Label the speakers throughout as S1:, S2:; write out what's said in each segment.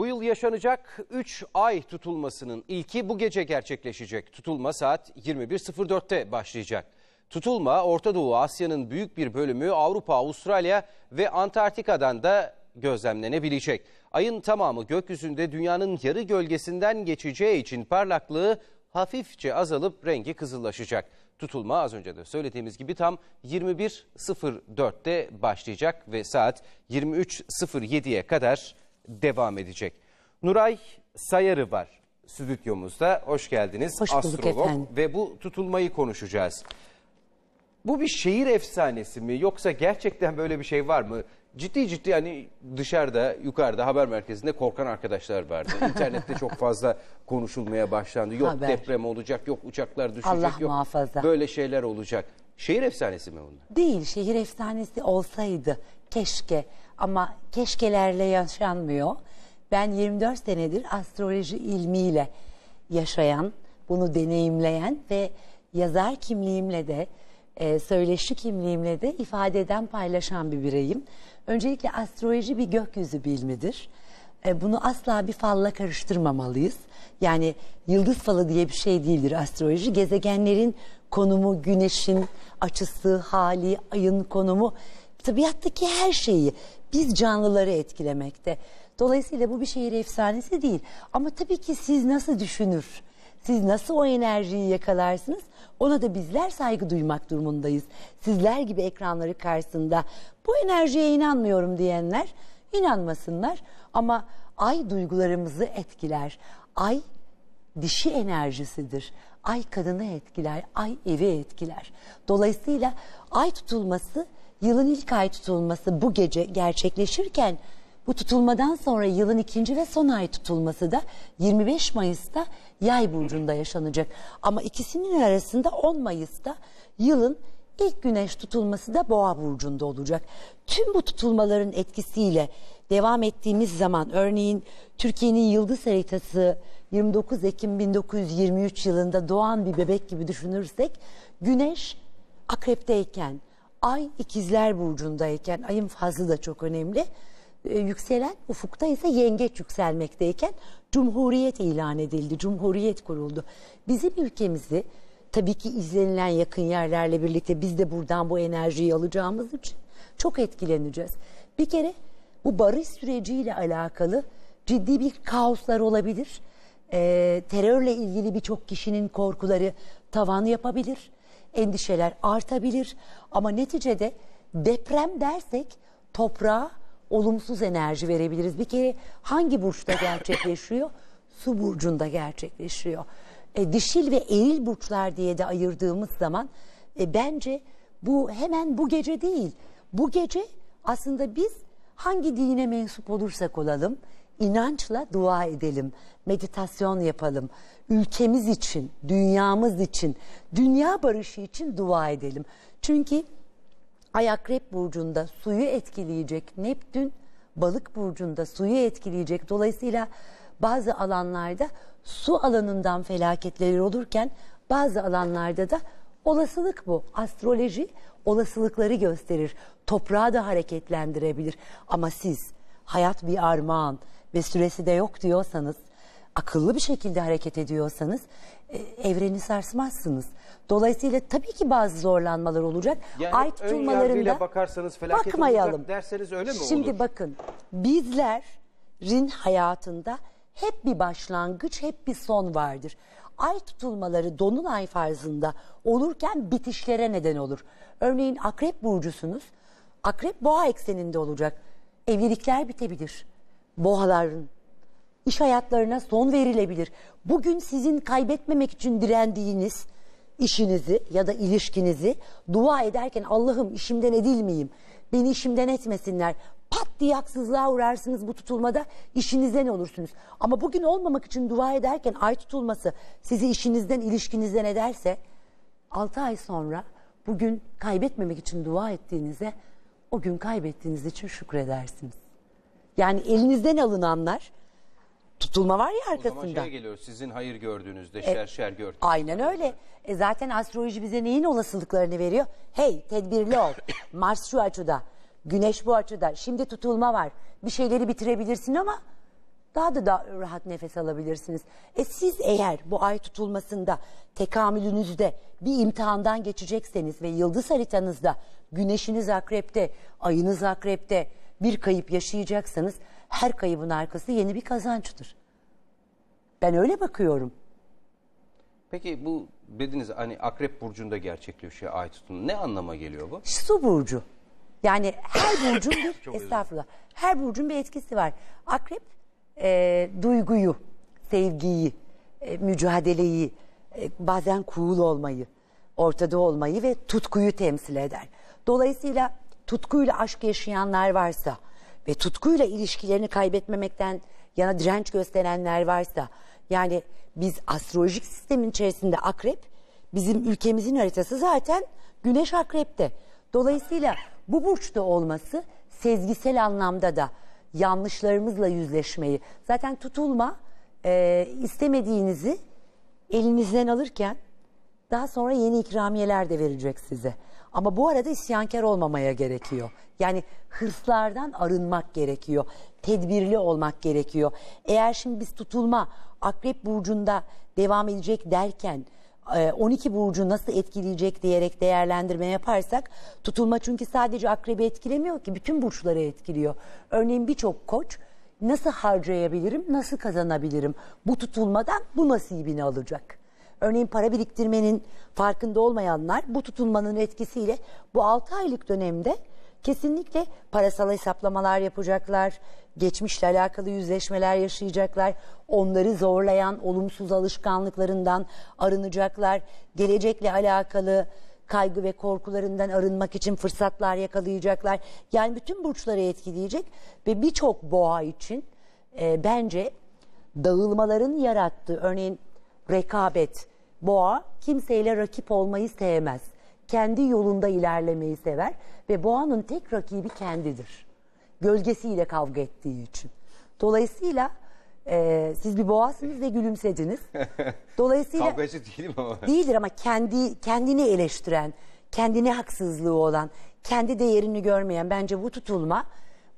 S1: Bu yıl yaşanacak 3 ay tutulmasının ilki bu gece gerçekleşecek. Tutulma saat 21.04'te başlayacak. Tutulma Orta Doğu Asya'nın büyük bir bölümü Avrupa, Avustralya ve Antarktika'dan da gözlemlenebilecek. Ayın tamamı gökyüzünde dünyanın yarı gölgesinden geçeceği için parlaklığı hafifçe azalıp rengi kızıllaşacak. Tutulma az önce de söylediğimiz gibi tam 21.04'te başlayacak ve saat 23.07'ye kadar devam edecek. Nuray Sayarı var stüdyomuzda. Hoş geldiniz. Hoş bulduk Astrolog efendim. ve bu tutulmayı konuşacağız. Bu bir şehir efsanesi mi yoksa gerçekten böyle bir şey var mı? Ciddi ciddi hani dışarıda, yukarıda haber merkezinde korkan arkadaşlar vardı. İnternette çok fazla konuşulmaya başlandı. Yok Haber. deprem olacak, yok uçaklar düşecek, Allah yok
S2: muhafaza. böyle
S1: şeyler olacak. Şehir efsanesi mi bunlar?
S2: Değil şehir efsanesi olsaydı keşke ama keşkelerle yaşanmıyor. Ben 24 senedir astroloji ilmiyle yaşayan, bunu deneyimleyen ve yazar kimliğimle de e, söyleşi kimliğimle de ifade eden, paylaşan bir bireyim. Öncelikle astroloji bir gökyüzü bilimidir. E, bunu asla bir falla karıştırmamalıyız. Yani yıldız falı diye bir şey değildir astroloji. Gezegenlerin konumu, güneşin açısı, hali, ayın konumu tabiattaki her şeyi biz canlıları etkilemekte. Dolayısıyla bu bir şehir efsanesi değil. Ama tabii ki siz nasıl düşünür? Siz nasıl o enerjiyi yakalarsınız? Ona da bizler saygı duymak durumundayız. Sizler gibi ekranları karşısında bu enerjiye inanmıyorum diyenler inanmasınlar. Ama ay duygularımızı etkiler. Ay dişi enerjisidir. Ay kadını etkiler, ay evi etkiler. Dolayısıyla ay tutulması yılın ilk ay tutulması bu gece gerçekleşirken bu tutulmadan sonra yılın ikinci ve son ay tutulması da 25 Mayıs'ta Yay burcunda yaşanacak. Ama ikisinin arasında 10 Mayıs'ta yılın ilk güneş tutulması da Boğa burcunda olacak. Tüm bu tutulmaların etkisiyle devam ettiğimiz zaman örneğin Türkiye'nin yıldız haritası 29 Ekim 1923 yılında doğan bir bebek gibi düşünürsek güneş akrepteyken Ay ikizler burcundayken ayın fazlı da çok önemli. E, yükselen ufukta ise yengeç yükselmekteyken cumhuriyet ilan edildi, cumhuriyet kuruldu. Bizim ülkemizi tabii ki izlenilen yakın yerlerle birlikte biz de buradan bu enerjiyi alacağımız için çok etkileneceğiz. Bir kere bu barış süreciyle alakalı ciddi bir kaoslar olabilir. E, terörle ilgili birçok kişinin korkuları tavan yapabilir endişeler artabilir. Ama neticede deprem dersek toprağa olumsuz enerji verebiliriz. Bir kere hangi burçta gerçekleşiyor? Su burcunda gerçekleşiyor. E, dişil ve eril burçlar diye de ayırdığımız zaman e, bence bu hemen bu gece değil. Bu gece aslında biz hangi dine mensup olursak olalım inançla dua edelim, meditasyon yapalım. Ülkemiz için, dünyamız için, dünya barışı için dua edelim. Çünkü Akrep burcunda suyu etkileyecek Neptün, Balık burcunda suyu etkileyecek. Dolayısıyla bazı alanlarda su alanından felaketler olurken bazı alanlarda da olasılık bu. Astroloji olasılıkları gösterir. Toprağı da hareketlendirebilir. Ama siz hayat bir armağan ve süresi de yok diyorsanız akıllı bir şekilde hareket ediyorsanız e, evreni sarsmazsınız. Dolayısıyla tabii ki bazı zorlanmalar olacak. Yani Ay tutulmalarında
S1: bakarsanız felaket bakmayalım. olacak derseniz öyle mi Şimdi olur? Şimdi
S2: bakın bizlerin hayatında hep bir başlangıç hep bir son vardır. Ay tutulmaları Dolunay farzında olurken bitişlere neden olur. Örneğin akrep burcusunuz. Akrep boğa ekseninde olacak. Evlilikler bitebilir boğaların iş hayatlarına son verilebilir. Bugün sizin kaybetmemek için direndiğiniz işinizi ya da ilişkinizi dua ederken Allah'ım işimden edilmeyeyim, beni işimden etmesinler, pat diye haksızlığa uğrarsınız bu tutulmada işinizden olursunuz. Ama bugün olmamak için dua ederken ay tutulması sizi işinizden ilişkinizden ederse 6 ay sonra bugün kaybetmemek için dua ettiğinize o gün kaybettiğiniz için şükredersiniz. Yani elinizden alınanlar tutulma var ya arkasında. O zaman şey
S1: geliyor sizin hayır gördüğünüzde e, şer şer gördüğünüzde.
S2: Aynen öyle. E zaten astroloji bize neyin olasılıklarını veriyor? Hey tedbirli ol. Mars şu açıda. Güneş bu açıda. Şimdi tutulma var. Bir şeyleri bitirebilirsin ama daha da daha rahat nefes alabilirsiniz. E siz eğer bu ay tutulmasında tekamülünüzde bir imtihandan geçecekseniz ve yıldız haritanızda güneşiniz akrepte, ayınız akrepte, bir kayıp yaşayacaksanız her kaybın arkası yeni bir kazançtır. Ben öyle bakıyorum. Peki bu
S1: dediniz hani Akrep Burcu'nda gerçekleşiyor ay tutunu. Ne anlama geliyor bu?
S2: Su Burcu. Yani her burcun bir estağfurullah. Her burcun bir etkisi var. Akrep e, duyguyu, sevgiyi, e, mücadeleyi, e, bazen cool olmayı, ortada olmayı ve tutkuyu temsil eder. Dolayısıyla tutkuyla aşk yaşayanlar varsa ve tutkuyla ilişkilerini kaybetmemekten yana direnç gösterenler varsa yani biz astrolojik sistemin içerisinde akrep bizim ülkemizin haritası zaten güneş akrepte. Dolayısıyla bu burçta olması sezgisel anlamda da yanlışlarımızla yüzleşmeyi zaten tutulma e, istemediğinizi elinizden alırken daha sonra yeni ikramiyeler de verecek size. Ama bu arada isyankar olmamaya gerekiyor. Yani hırslardan arınmak gerekiyor. Tedbirli olmak gerekiyor. Eğer şimdi biz tutulma Akrep Burcu'nda devam edecek derken 12 e, burcu nasıl etkileyecek diyerek değerlendirme yaparsak tutulma çünkü sadece akrebi etkilemiyor ki bütün burçları etkiliyor. Örneğin birçok koç nasıl harcayabilirim, nasıl kazanabilirim? Bu tutulmadan bu nasibini alacak. Örneğin para biriktirmenin farkında olmayanlar bu tutulmanın etkisiyle bu 6 aylık dönemde kesinlikle parasal hesaplamalar yapacaklar, geçmişle alakalı yüzleşmeler yaşayacaklar, onları zorlayan olumsuz alışkanlıklarından arınacaklar, gelecekle alakalı kaygı ve korkularından arınmak için fırsatlar yakalayacaklar. Yani bütün burçları etkileyecek ve birçok boğa için e, bence dağılmaların yarattığı örneğin rekabet, Boğa kimseyle rakip olmayı sevmez. Kendi yolunda ilerlemeyi sever ve boğanın tek rakibi kendidir. Gölgesiyle kavga ettiği için. Dolayısıyla e, siz bir boğasınız ve gülümsediniz.
S1: Dolayısıyla kavgacı değilim ama. Değildir ama
S2: kendi kendini eleştiren, kendine haksızlığı olan, kendi değerini görmeyen bence bu tutulma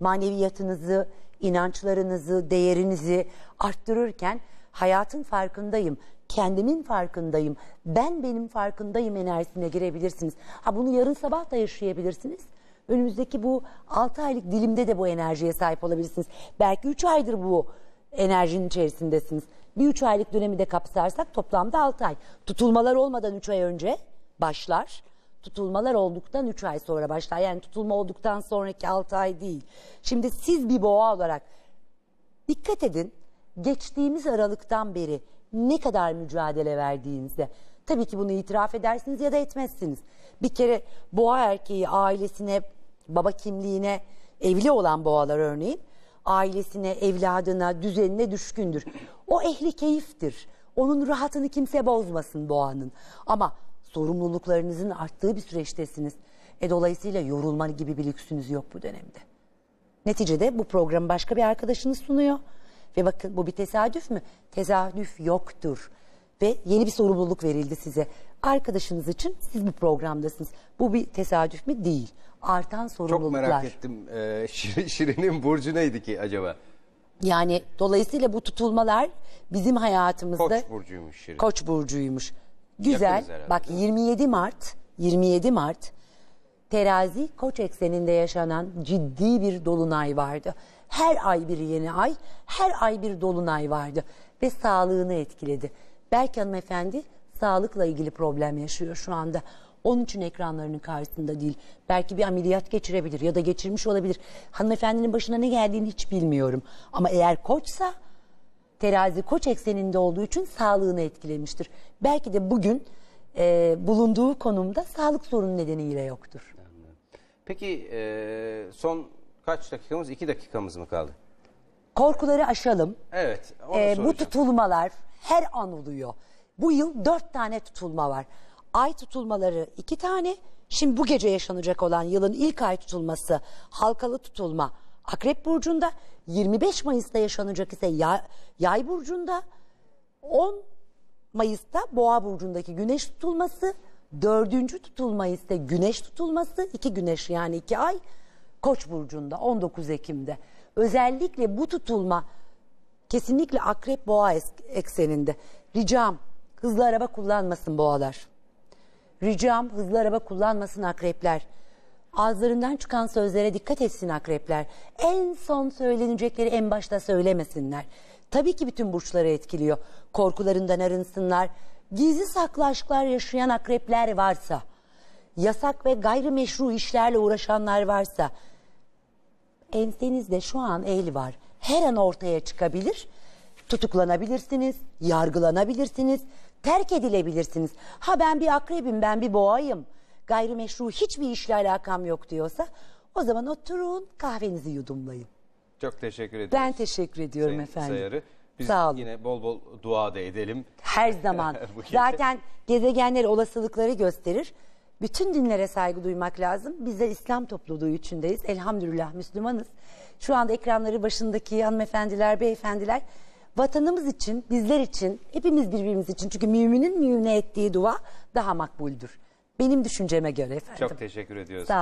S2: maneviyatınızı, inançlarınızı, değerinizi arttırırken hayatın farkındayım kendimin farkındayım, ben benim farkındayım enerjisine girebilirsiniz. Ha bunu yarın sabah da yaşayabilirsiniz. Önümüzdeki bu 6 aylık dilimde de bu enerjiye sahip olabilirsiniz. Belki 3 aydır bu enerjinin içerisindesiniz. Bir 3 aylık dönemi de kapsarsak toplamda 6 ay. Tutulmalar olmadan 3 ay önce başlar tutulmalar olduktan 3 ay sonra başlar. Yani tutulma olduktan sonraki 6 ay değil. Şimdi siz bir boğa olarak dikkat edin. Geçtiğimiz aralıktan beri ne kadar mücadele verdiğinizde. Tabii ki bunu itiraf edersiniz ya da etmezsiniz. Bir kere boğa erkeği ailesine, baba kimliğine, evli olan boğalar örneğin ailesine, evladına, düzenine düşkündür. O ehli keyiftir. Onun rahatını kimse bozmasın boğanın. Ama sorumluluklarınızın arttığı bir süreçtesiniz. E dolayısıyla yorulma gibi bir lüksünüz yok bu dönemde. Neticede bu programı başka bir arkadaşınız sunuyor. Ve bakın bu bir tesadüf mü? Tesadüf yoktur. Ve yeni bir sorumluluk verildi size. Arkadaşınız için siz bu programdasınız. Bu bir tesadüf mü? Değil. Artan sorumluluklar. Çok merak
S1: ettim. Ee, Şir- Şirin'in burcu neydi ki acaba?
S2: Yani dolayısıyla bu tutulmalar bizim hayatımızda Koç burcuymuş Şirin. Koç burcuymuş.
S1: Güzel. Bak
S2: 27 Mart 27 Mart terazi koç ekseninde yaşanan ciddi bir dolunay vardı. Her ay bir yeni ay, her ay bir dolunay vardı ve sağlığını etkiledi. Berk hanımefendi sağlıkla ilgili problem yaşıyor şu anda. Onun için ekranlarının karşısında değil. Belki bir ameliyat geçirebilir ya da geçirmiş olabilir. Hanımefendinin başına ne geldiğini hiç bilmiyorum. Ama eğer koçsa terazi koç ekseninde olduğu için sağlığını etkilemiştir. Belki de bugün e, bulunduğu konumda sağlık sorunu nedeniyle yoktur.
S1: Peki e, son Kaç dakikamız? İki dakikamız mı kaldı?
S2: Korkuları aşalım.
S1: Evet. onu Ee, bu
S2: tutulmalar her an oluyor. Bu yıl dört tane tutulma var. Ay tutulmaları iki tane. Şimdi bu gece yaşanacak olan yılın ilk ay tutulması halkalı tutulma Akrep Burcu'nda. 25 Mayıs'ta yaşanacak ise ya- Yay Burcu'nda. 10 Mayıs'ta Boğa burcundaki güneş tutulması, dördüncü tutulma ise güneş tutulması, iki güneş yani iki ay. Koç burcunda 19 Ekim'de özellikle bu tutulma kesinlikle akrep boğa ekseninde. Ricam hızlı araba kullanmasın boğalar. Ricam hızlı araba kullanmasın akrepler. Ağızlarından çıkan sözlere dikkat etsin akrepler. En son söylenecekleri en başta söylemesinler. Tabii ki bütün burçları etkiliyor. Korkularından arınsınlar. Gizli saklı aşklar yaşayan akrepler varsa, yasak ve gayrimeşru işlerle uğraşanlar varsa, ensenizde şu an el var. Her an ortaya çıkabilir. Tutuklanabilirsiniz, yargılanabilirsiniz, terk edilebilirsiniz. Ha ben bir akrebim, ben bir boğayım. Gayrimeşru hiçbir işle alakam yok diyorsa o zaman oturun kahvenizi yudumlayın. Çok teşekkür ediyoruz. Ben teşekkür ediyorum Sayın efendim. Sayarı. Biz Sağ olun. yine bol bol dua da edelim. Her zaman. Zaten gezegenler olasılıkları gösterir bütün dinlere saygı duymak lazım. Biz de İslam topluluğu içindeyiz. Elhamdülillah Müslümanız. Şu anda ekranları başındaki hanımefendiler, beyefendiler vatanımız için, bizler için, hepimiz birbirimiz için. Çünkü müminin mümine ettiği dua daha makbuldür. Benim düşünceme göre efendim.
S1: Çok teşekkür ediyoruz. Sağ